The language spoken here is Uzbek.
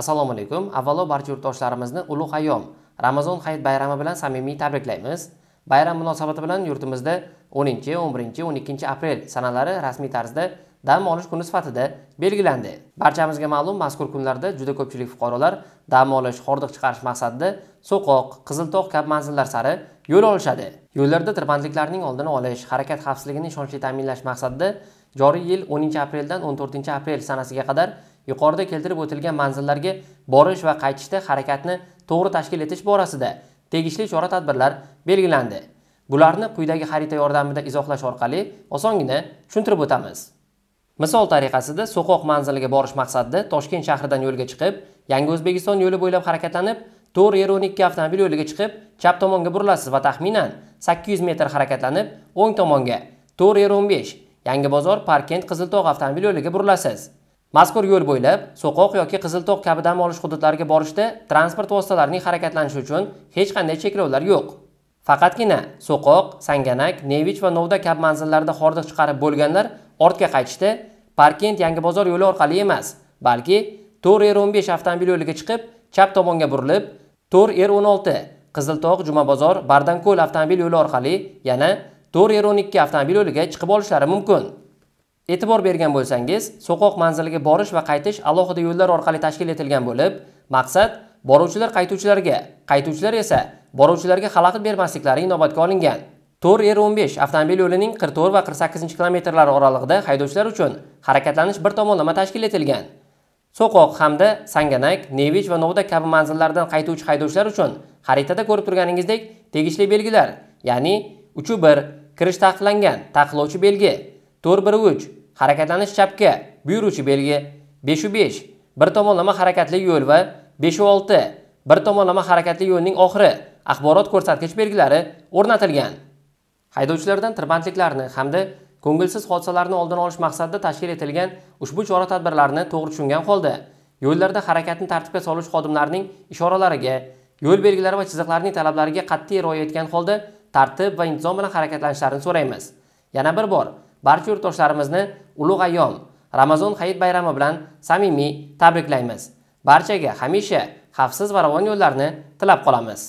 assalomu alaykum avvalo barcha yurtdoshlarimizni ulug' ayyom ramazon hayit bayrami bilan samimiy tabriklaymiz bayram munosabati bilan yurtimizda 10 11 12 aprel sanalari rasmiy tarzda dam olish kuni sifatida belgilandi barchamizga ma'lum mazkur kunlarda juda ko'pchilik fuqarolar dam olish hordiq chiqarish maqsadida so'qoq qiziltog' kabi manzillar sari yo'l olishadi yo'llarda tirbandliklarning oldini olish harakat xavfsizligini ishonchli ta'minlash maqsadida joriy yil 10 apreldan 14 aprel sanasiga qadar yuqorida keltirib o'tilgan manzillarga borish va qaytishda harakatni to'g'ri tashkil etish borasida tegishli chora-tadbirlar belgilandi. Bularni quyidagi xarita yordamida izohlash orqali osongina tushuntirib o'tamiz. Misol tariqasida So'qoq manziliga borish maqsadida Toshkent shahridan yo'lga chiqib, Yangi O'zbekiston yo'li bo'ylab harakatlanib, to'rt yer 12 avtomobil yo'liga chiqib, chap tomonga burilasiz va taxminan 800 metr harakatlanib, o'ng tomonga to'rt yer 15, Yangi bozor Parkent Qiziltog' avtomobil yo'liga burilasiz. mazkur yo'l bo'ylab so'qoq yoki qizilto'q kabi dam olish hududlariga borishda transport vositalarining harakatlanishi uchun hech qanday cheklovlar yo'q faqatgina so'qoq sanganak nevich va novda kabi manzillarda hordiq chiqarib bo'lganlar ortga qaytishda parkent yangi bozor yo'li orqali emas balki to'r r 15 avtomobil yo'liga chiqib chap tomonga burilib to'r r 16 qiziltog' jumabozor bardanko'l avtomobil yo'li orqali yana to'r r 12 avtomobil yo'liga chiqib olishlari mumkin e'tibor bergan bo'lsangiz so'qoq manziliga borish va qaytish alohida yo'llar orqali tashkil etilgan bo'lib maqsad boruvchilar qaytuvchilarga qaytuvchilar esa boruvchilarga xalaqit bermasliklari inobatga olingan to'rt r o'n besh avtomobil yo'lining qirq to'rt va qirq sakkizinchi kilometrlar oralig'ida haydovchilar uchun harakatlanish bir tomonlama tashkil etilgan so'qoq hamda sanganak nevich va novda kabi manzillardan qaytuvchi haydovchilar uchun xaritada ko'rib turganingizdek tegishli belgilar ya'ni uchu bir kirish taqiqlangan taqiqlovchi belgi to'rt harakatlanish chapga buyuruvchi belgi beshu bir tomonlama harakatli yo'l va beshu bir tomonlama harakatli yo'lning oxiri axborot ko'rsatkich belgilari o'rnatilgan haydovchilardan tirbandliklarni hamda ko'ngilsiz hodisalarni oldini olish maqsadida tashkil etilgan ushbu chora tadbirlarni to'g'ri tushungan holda yo'llarda harakatni tartibga solish xodimlarining ishoralariga yo'l belgilari va chiziqlarining talablariga qat'iy rioya etgan holda tartib va intizom bilan harakatlanishlarini so'raymiz yana bir bor barcha yurtdoshlarimizni ulug' ayyom ramazon hayit bayrami bilan samimiy tabriklaymiz barchaga hamisha xavfsiz va ravon yo'llarni tilab qolamiz